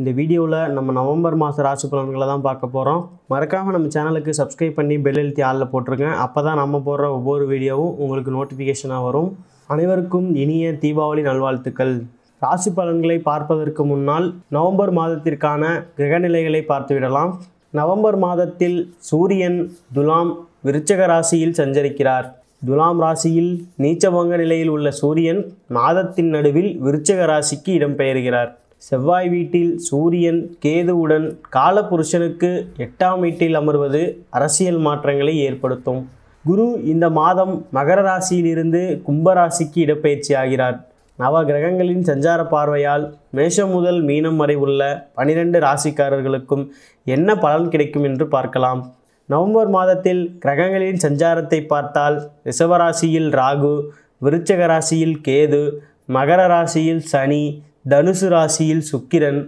இந்த வீடியோவில் நம்ம நவம்பர் மாத ராசி பலன்களை தான் பார்க்க போகிறோம் மறக்காமல் நம்ம சேனலுக்கு சப்ஸ்கிரைப் பண்ணி பெல் எழுத்தி ஆளில் போட்டிருங்க அப்போ தான் நம்ம போடுற ஒவ்வொரு வீடியோவும் உங்களுக்கு நோட்டிஃபிகேஷனாக வரும் அனைவருக்கும் இனிய தீபாவளி நல்வாழ்த்துக்கள் ராசி பலன்களை பார்ப்பதற்கு முன்னால் நவம்பர் மாதத்திற்கான கிரகநிலைகளை பார்த்துவிடலாம் நவம்பர் மாதத்தில் சூரியன் துலாம் விருச்சக ராசியில் சஞ்சரிக்கிறார் துலாம் ராசியில் நீச்சபங்க நிலையில் உள்ள சூரியன் மாதத்தின் நடுவில் விருச்சக ராசிக்கு இடம்பெயர்கிறார் செவ்வாய் வீட்டில் சூரியன் கேதுவுடன் காலபுருஷனுக்கு எட்டாம் வீட்டில் அமர்வது அரசியல் மாற்றங்களை ஏற்படுத்தும் குரு இந்த மாதம் மகர ராசியிலிருந்து கும்பராசிக்கு இடப்பெயர்ச்சி ஆகிறார் நவ கிரகங்களின் சஞ்சார பார்வையால் மேஷம் முதல் மீனம் வரை உள்ள பனிரெண்டு ராசிக்காரர்களுக்கும் என்ன பலன் கிடைக்கும் என்று பார்க்கலாம் நவம்பர் மாதத்தில் கிரகங்களின் சஞ்சாரத்தை பார்த்தால் ரிஷவராசியில் ராகு விருச்சக ராசியில் கேது மகர ராசியில் சனி தனுசு ராசியில் சுக்கிரன்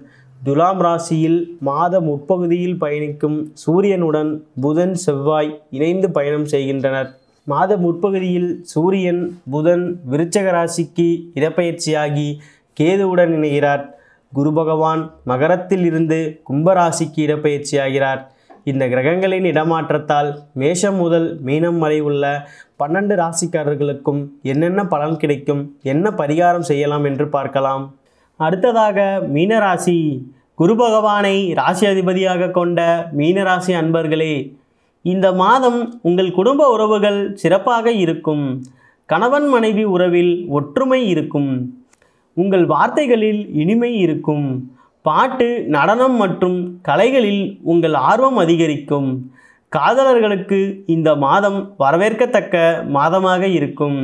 துலாம் ராசியில் மாத முற்பகுதியில் பயணிக்கும் சூரியனுடன் புதன் செவ்வாய் இணைந்து பயணம் செய்கின்றனர் மாத முற்பகுதியில் சூரியன் புதன் விருச்சக ராசிக்கு இடப்பெயர்ச்சியாகி கேதுவுடன் இணைகிறார் குரு பகவான் மகரத்தில் இருந்து கும்பராசிக்கு இடப்பெயர்ச்சியாகிறார் இந்த கிரகங்களின் இடமாற்றத்தால் மேஷம் முதல் மீனம் வரை உள்ள பன்னெண்டு ராசிக்காரர்களுக்கும் என்னென்ன பலன் கிடைக்கும் என்ன பரிகாரம் செய்யலாம் என்று பார்க்கலாம் அடுத்ததாக மீனராசி குரு பகவானை ராசி அதிபதியாக கொண்ட மீனராசி அன்பர்களே இந்த மாதம் உங்கள் குடும்ப உறவுகள் சிறப்பாக இருக்கும் கணவன் மனைவி உறவில் ஒற்றுமை இருக்கும் உங்கள் வார்த்தைகளில் இனிமை இருக்கும் பாட்டு நடனம் மற்றும் கலைகளில் உங்கள் ஆர்வம் அதிகரிக்கும் காதலர்களுக்கு இந்த மாதம் வரவேற்கத்தக்க மாதமாக இருக்கும்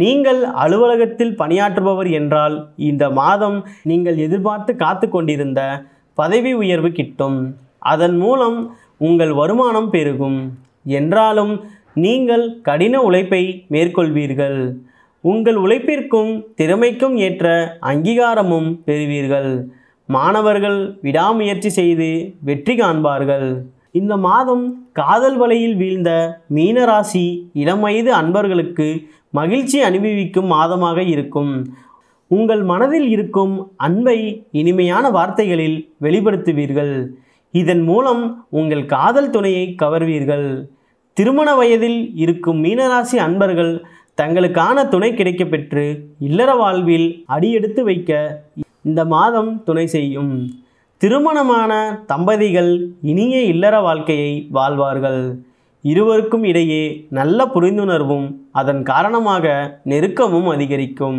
நீங்கள் அலுவலகத்தில் பணியாற்றுபவர் என்றால் இந்த மாதம் நீங்கள் எதிர்பார்த்து காத்து கொண்டிருந்த பதவி உயர்வு கிட்டும் அதன் மூலம் உங்கள் வருமானம் பெருகும் என்றாலும் நீங்கள் கடின உழைப்பை மேற்கொள்வீர்கள் உங்கள் உழைப்பிற்கும் திறமைக்கும் ஏற்ற அங்கீகாரமும் பெறுவீர்கள் மாணவர்கள் விடாமுயற்சி செய்து வெற்றி காண்பார்கள் இந்த மாதம் காதல் வலையில் வீழ்ந்த மீனராசி இளம் வயது அன்பர்களுக்கு மகிழ்ச்சி அனுபவிக்கும் மாதமாக இருக்கும் உங்கள் மனதில் இருக்கும் அன்பை இனிமையான வார்த்தைகளில் வெளிப்படுத்துவீர்கள் இதன் மூலம் உங்கள் காதல் துணையை கவர்வீர்கள் திருமண வயதில் இருக்கும் மீனராசி அன்பர்கள் தங்களுக்கான துணை கிடைக்கப்பெற்று இல்லற வாழ்வில் அடியெடுத்து வைக்க இந்த மாதம் துணை செய்யும் திருமணமான தம்பதிகள் இனிய இல்லற வாழ்க்கையை வாழ்வார்கள் இருவருக்கும் இடையே நல்ல புரிந்துணர்வும் அதன் காரணமாக நெருக்கமும் அதிகரிக்கும்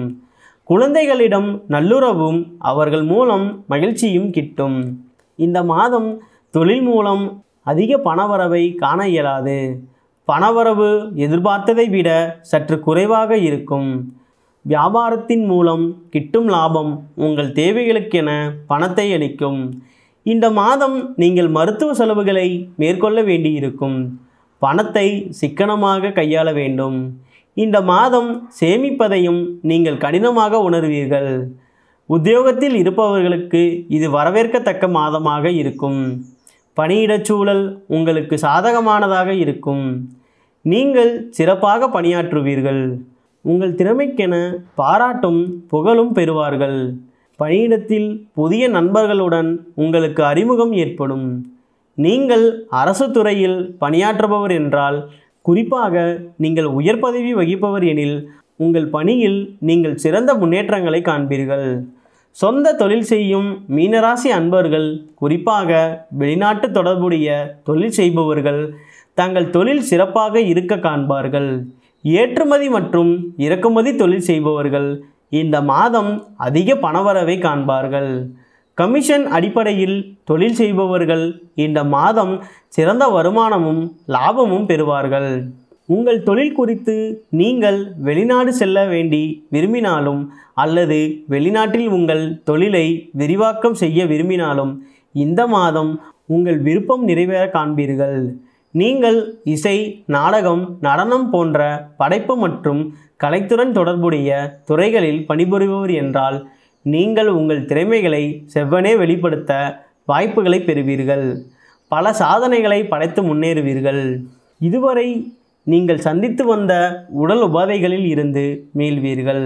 குழந்தைகளிடம் நல்லுறவும் அவர்கள் மூலம் மகிழ்ச்சியும் கிட்டும் இந்த மாதம் தொழில் மூலம் அதிக பணவரவை காண இயலாது பணவரவு எதிர்பார்த்ததை விட சற்று குறைவாக இருக்கும் வியாபாரத்தின் மூலம் கிட்டும் லாபம் உங்கள் தேவைகளுக்கென பணத்தை அளிக்கும் இந்த மாதம் நீங்கள் மருத்துவ செலவுகளை மேற்கொள்ள வேண்டியிருக்கும் பணத்தை சிக்கனமாக கையாள வேண்டும் இந்த மாதம் சேமிப்பதையும் நீங்கள் கடினமாக உணர்வீர்கள் உத்தியோகத்தில் இருப்பவர்களுக்கு இது வரவேற்கத்தக்க மாதமாக இருக்கும் பணியிடச்சூழல் உங்களுக்கு சாதகமானதாக இருக்கும் நீங்கள் சிறப்பாக பணியாற்றுவீர்கள் உங்கள் திறமைக்கென பாராட்டும் புகழும் பெறுவார்கள் பணியிடத்தில் புதிய நண்பர்களுடன் உங்களுக்கு அறிமுகம் ஏற்படும் நீங்கள் அரசு துறையில் பணியாற்றுபவர் என்றால் குறிப்பாக நீங்கள் உயர் பதவி வகிப்பவர் எனில் உங்கள் பணியில் நீங்கள் சிறந்த முன்னேற்றங்களை காண்பீர்கள் சொந்த தொழில் செய்யும் மீனராசி அன்பர்கள் குறிப்பாக வெளிநாட்டு தொடர்புடைய தொழில் செய்பவர்கள் தங்கள் தொழில் சிறப்பாக இருக்க காண்பார்கள் ஏற்றுமதி மற்றும் இறக்குமதி தொழில் செய்பவர்கள் இந்த மாதம் அதிக பணவரவை காண்பார்கள் கமிஷன் அடிப்படையில் தொழில் செய்பவர்கள் இந்த மாதம் சிறந்த வருமானமும் லாபமும் பெறுவார்கள் உங்கள் தொழில் குறித்து நீங்கள் வெளிநாடு செல்ல வேண்டி விரும்பினாலும் அல்லது வெளிநாட்டில் உங்கள் தொழிலை விரிவாக்கம் செய்ய விரும்பினாலும் இந்த மாதம் உங்கள் விருப்பம் நிறைவேற காண்பீர்கள் நீங்கள் இசை நாடகம் நடனம் போன்ற படைப்பு மற்றும் கலைத்துடன் தொடர்புடைய துறைகளில் பணிபுரிபவர் என்றால் நீங்கள் உங்கள் திறமைகளை செவ்வனே வெளிப்படுத்த வாய்ப்புகளை பெறுவீர்கள் பல சாதனைகளை படைத்து முன்னேறுவீர்கள் இதுவரை நீங்கள் சந்தித்து வந்த உடல் உபாதைகளில் இருந்து மீள்வீர்கள்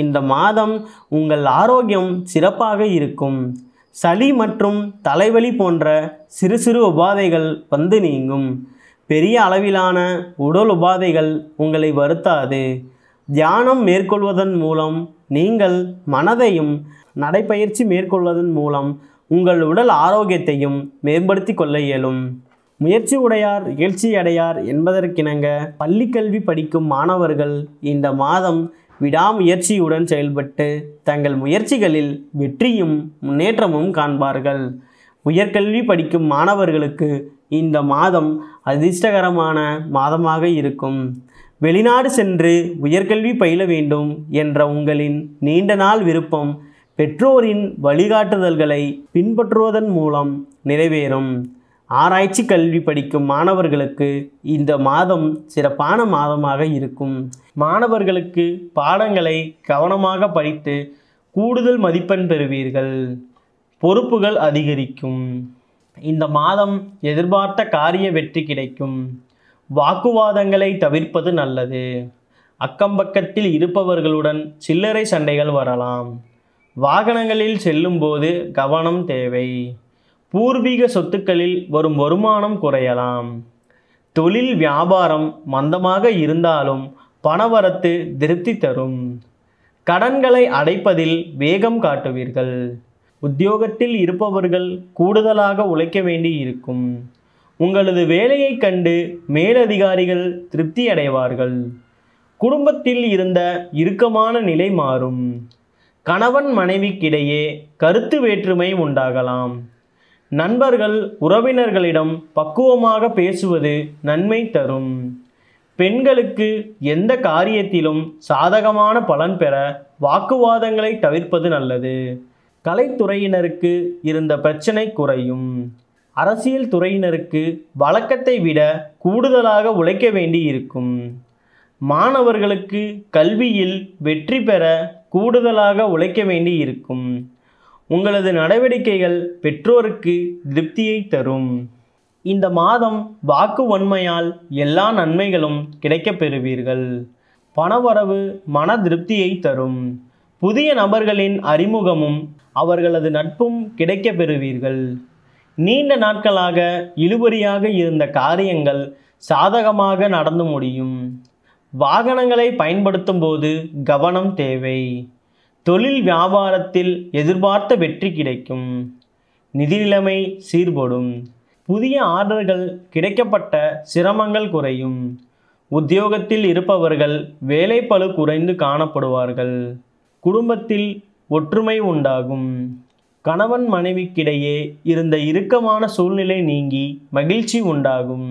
இந்த மாதம் உங்கள் ஆரோக்கியம் சிறப்பாக இருக்கும் சளி மற்றும் தலைவலி போன்ற சிறு சிறு உபாதைகள் வந்து நீங்கும் பெரிய அளவிலான உடல் உபாதைகள் உங்களை வருத்தாது தியானம் மேற்கொள்வதன் மூலம் நீங்கள் மனதையும் நடைப்பயிற்சி மேற்கொள்வதன் மூலம் உங்கள் உடல் ஆரோக்கியத்தையும் மேம்படுத்தி கொள்ள இயலும் முயற்சி உடையார் எழுச்சி அடையார் என்பதற்கிணங்க பள்ளிக்கல்வி படிக்கும் மாணவர்கள் இந்த மாதம் விடாமுயற்சியுடன் செயல்பட்டு தங்கள் முயற்சிகளில் வெற்றியும் முன்னேற்றமும் காண்பார்கள் உயர்கல்வி படிக்கும் மாணவர்களுக்கு இந்த மாதம் அதிர்ஷ்டகரமான மாதமாக இருக்கும் வெளிநாடு சென்று உயர்கல்வி பயில வேண்டும் என்ற உங்களின் நீண்ட நாள் விருப்பம் பெற்றோரின் வழிகாட்டுதல்களை பின்பற்றுவதன் மூலம் நிறைவேறும் ஆராய்ச்சி கல்வி படிக்கும் மாணவர்களுக்கு இந்த மாதம் சிறப்பான மாதமாக இருக்கும் மாணவர்களுக்கு பாடங்களை கவனமாக படித்து கூடுதல் மதிப்பெண் பெறுவீர்கள் பொறுப்புகள் அதிகரிக்கும் இந்த மாதம் எதிர்பார்த்த காரிய வெற்றி கிடைக்கும் வாக்குவாதங்களை தவிர்ப்பது நல்லது அக்கம்பக்கத்தில் இருப்பவர்களுடன் சில்லறை சண்டைகள் வரலாம் வாகனங்களில் செல்லும்போது கவனம் தேவை பூர்வீக சொத்துக்களில் வரும் வருமானம் குறையலாம் தொழில் வியாபாரம் மந்தமாக இருந்தாலும் பணவரத்து திருப்தி தரும் கடன்களை அடைப்பதில் வேகம் காட்டுவீர்கள் உத்தியோகத்தில் இருப்பவர்கள் கூடுதலாக உழைக்க வேண்டி இருக்கும் உங்களது வேலையை கண்டு மேலதிகாரிகள் திருப்தி அடைவார்கள் குடும்பத்தில் இருந்த இறுக்கமான நிலை மாறும் கணவன் மனைவிக்கிடையே கருத்து வேற்றுமை உண்டாகலாம் நண்பர்கள் உறவினர்களிடம் பக்குவமாக பேசுவது நன்மை தரும் பெண்களுக்கு எந்த காரியத்திலும் சாதகமான பலன் பெற வாக்குவாதங்களை தவிர்ப்பது நல்லது கலைத்துறையினருக்கு இருந்த பிரச்சனை குறையும் அரசியல் துறையினருக்கு வழக்கத்தை விட கூடுதலாக உழைக்க வேண்டியிருக்கும் மாணவர்களுக்கு கல்வியில் வெற்றி பெற கூடுதலாக உழைக்க வேண்டியிருக்கும் உங்களது நடவடிக்கைகள் பெற்றோருக்கு திருப்தியை தரும் இந்த மாதம் வாக்கு வன்மையால் எல்லா நன்மைகளும் கிடைக்கப் பெறுவீர்கள் பணவரவு மன திருப்தியை தரும் புதிய நபர்களின் அறிமுகமும் அவர்களது நட்பும் கிடைக்கப் பெறுவீர்கள் நீண்ட நாட்களாக இழுபறியாக இருந்த காரியங்கள் சாதகமாக நடந்து முடியும் வாகனங்களை பயன்படுத்தும் போது கவனம் தேவை தொழில் வியாபாரத்தில் எதிர்பார்த்த வெற்றி கிடைக்கும் நிதி நிலைமை சீர்படும் புதிய ஆர்டர்கள் கிடைக்கப்பட்ட சிரமங்கள் குறையும் உத்தியோகத்தில் இருப்பவர்கள் வேலைப்பழு குறைந்து காணப்படுவார்கள் குடும்பத்தில் ஒற்றுமை உண்டாகும் கணவன் மனைவிக்கிடையே இருந்த இறுக்கமான சூழ்நிலை நீங்கி மகிழ்ச்சி உண்டாகும்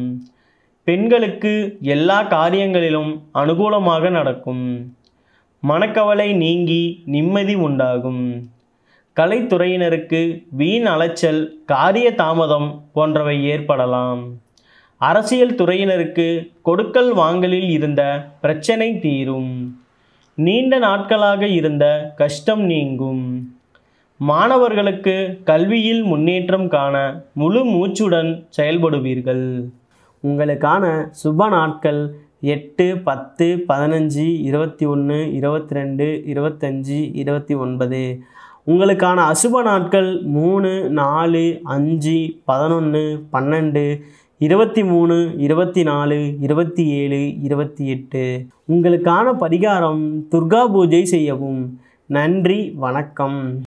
பெண்களுக்கு எல்லா காரியங்களிலும் அனுகூலமாக நடக்கும் மனக்கவலை நீங்கி நிம்மதி உண்டாகும் கலைத்துறையினருக்கு வீண் அலைச்சல் காரிய தாமதம் போன்றவை ஏற்படலாம் அரசியல் துறையினருக்கு கொடுக்கல் வாங்கலில் இருந்த பிரச்சனை தீரும் நீண்ட நாட்களாக இருந்த கஷ்டம் நீங்கும் மாணவர்களுக்கு கல்வியில் முன்னேற்றம் காண முழு மூச்சுடன் செயல்படுவீர்கள் உங்களுக்கான சுப நாட்கள் எட்டு பத்து பதினஞ்சு இருபத்தி ஒன்று இருபத்தி ரெண்டு இருபத்தஞ்சி இருபத்தி ஒன்பது உங்களுக்கான அசுப நாட்கள் மூணு நாலு அஞ்சு பதினொன்று பன்னெண்டு இருபத்தி மூணு இருபத்தி நாலு இருபத்தி ஏழு இருபத்தி எட்டு உங்களுக்கான பரிகாரம் துர்கா பூஜை செய்யவும் நன்றி வணக்கம்